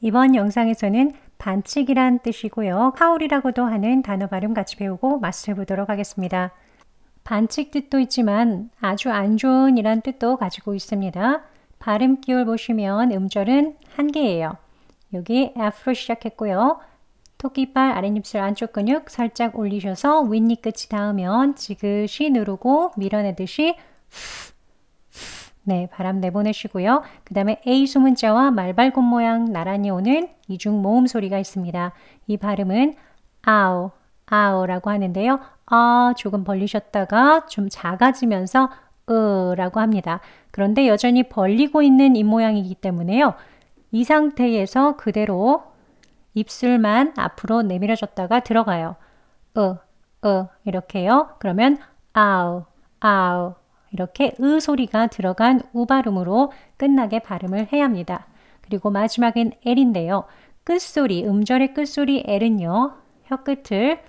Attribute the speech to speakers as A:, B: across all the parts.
A: 이번 영상에서는 반칙이란 뜻이고요. 파울이라고도 하는 단어 발음 같이 배우고 마스터해 보도록 하겠습니다. 반칙 뜻도 있지만 아주 안 좋은 이란 뜻도 가지고 있습니다. 발음 기울 보시면 음절은 한 개예요. 여기 F로 시작했고요. 토끼발 아랫입술 안쪽 근육 살짝 올리셔서 윗니 끝이 닿으면 지그시 누르고 밀어내듯이 네, 바람 내보내시고요. 그 다음에 A 소문자와 말발굽 모양 나란히 오는 이중 모음 소리가 있습니다. 이 발음은 아오, 아오라고 하는데요. 아, 조금 벌리셨다가 좀 작아지면서 으라고 합니다. 그런데 여전히 벌리고 있는 입모양이기 때문에요. 이 상태에서 그대로 입술만 앞으로 내밀어줬다가 들어가요. 으, 으 이렇게요. 그러면 아우, 아우 이렇게 으 소리가 들어간 우 발음으로 끝나게 발음을 해야 합니다. 그리고 마지막엔 L인데요. 끝소리, 음절의 끝소리 L은요. 혀끝을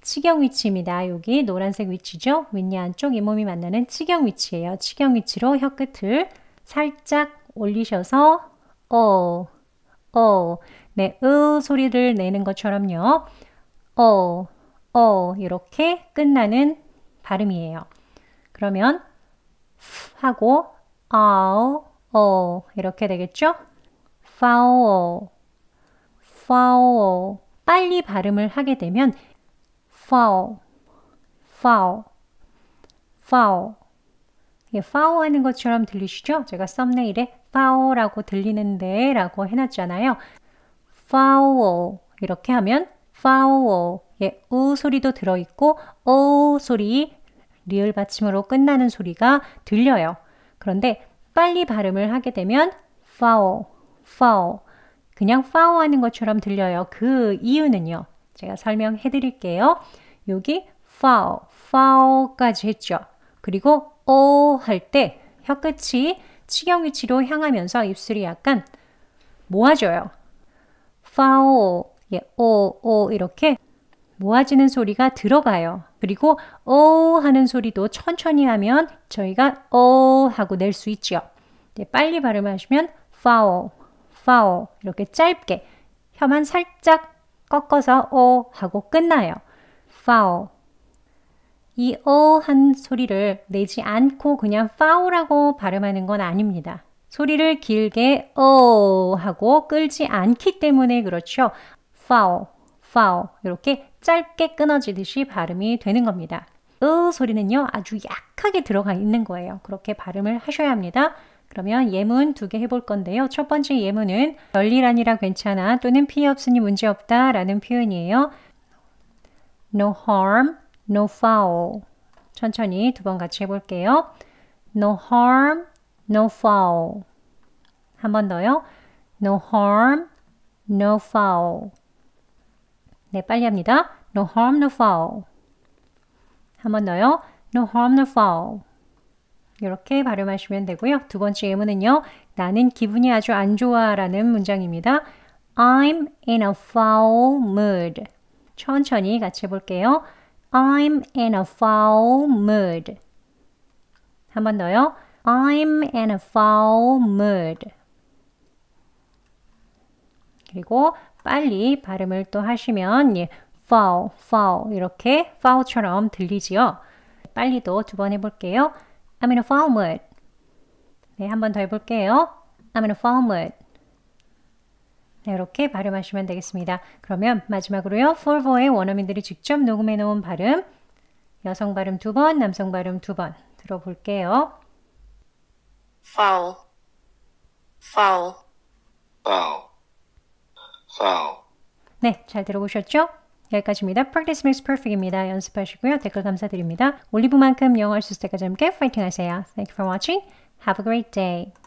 A: 치경 위치입니다. 여기 노란색 위치죠. 윗니 안쪽 잇몸이 만나는 치경 위치예요. 치경 위치로 혀끝을 살짝 올리셔서 어, 어, 네, 으 소리를 내는 것처럼요. 어, 어 이렇게 끝나는 발음이에요. 그러면 하고 아오 오 어 이렇게 되겠죠? 파오 파오 빨리 발음을 하게 되면 파오 파오 파오 예, 파오 하는 것처럼 들리시죠? 제가 썸네일에 파오라고 들리는데 라고 해놨잖아요. 파오 이렇게 하면 파오 예, 우 소리도 들어있고 오 소리 리을 받침으로 끝나는 소리가 들려요. 그런데 빨리 발음을 하게 되면 파 o 파 l 그냥 파 o 하는 것처럼 들려요. 그 이유는요. 제가 설명해 드릴게요. 여기 파 o 파 l 까지 했죠. 그리고 오 할 때 혀끝이 치경 위치로 향하면서 입술이 약간 모아져요. 파 o u l 예, o, o 이렇게 모아지는 소리가 들어가요. 그리고 어 하는 소리도 천천히 하면 저희가 어 하고 낼 수 있죠. 네, 빨리 발음하시면 foul, foul 이렇게 짧게 혀만 살짝 꺾어서 어 하고 끝나요. foul 이어한 소리를 내지 않고 그냥 foul라고 발음하는 건 아닙니다. 소리를 길게 어 하고 끌지 않기 때문에 그렇죠. foul fall 이렇게 짧게 끊어지듯이 발음이 되는 겁니다. 으 소리는요 아주 약하게 들어가 있는 거예요. 그렇게 발음을 하셔야 합니다. 그러면 예문 두 개 해볼 건데요. 첫 번째 예문은 열리란이라 괜찮아 또는 피해 없으니 문제 없다 라는 표현이에요. No harm, no foul. 천천히 두 번 같이 해볼게요. No harm, no foul. 한 번 더요. No harm, no foul. 네, 빨리 합니다. No harm, no foul. 한번 더요. No harm, no foul. 이렇게 발음하시면 되고요. 두 번째 예문은요. 나는 기분이 아주 안 좋아라는 문장입니다. I'm in a foul mood. 천천히 같이 해볼게요. I'm in a foul mood. 한번 더요. I'm in a foul mood. 그리고 빨리 발음을 또 하시면 예, foul, foul 이렇게 foul처럼 들리지요. 빨리도 두 번 해볼게요. I'm in a foul mood. 네, 한 번 더 해볼게요. I'm in a foul mood. 네, 이렇게 발음하시면 되겠습니다. 그러면 마지막으로요. 폴보의 원어민들이 직접 녹음해 놓은 발음 여성 발음 두 번, 남성 발음 두 번 들어볼게요. foul, foul, foul. f o u 네, 잘 들어보셨죠? 여기까지입니다. Practice makes perfect입니다. 연습하시고요. 댓글 감사드립니다. 올리브만큼 영어 할수 있을 때까지 함께 파이팅 하세요. Thank you for watching. Have a great day.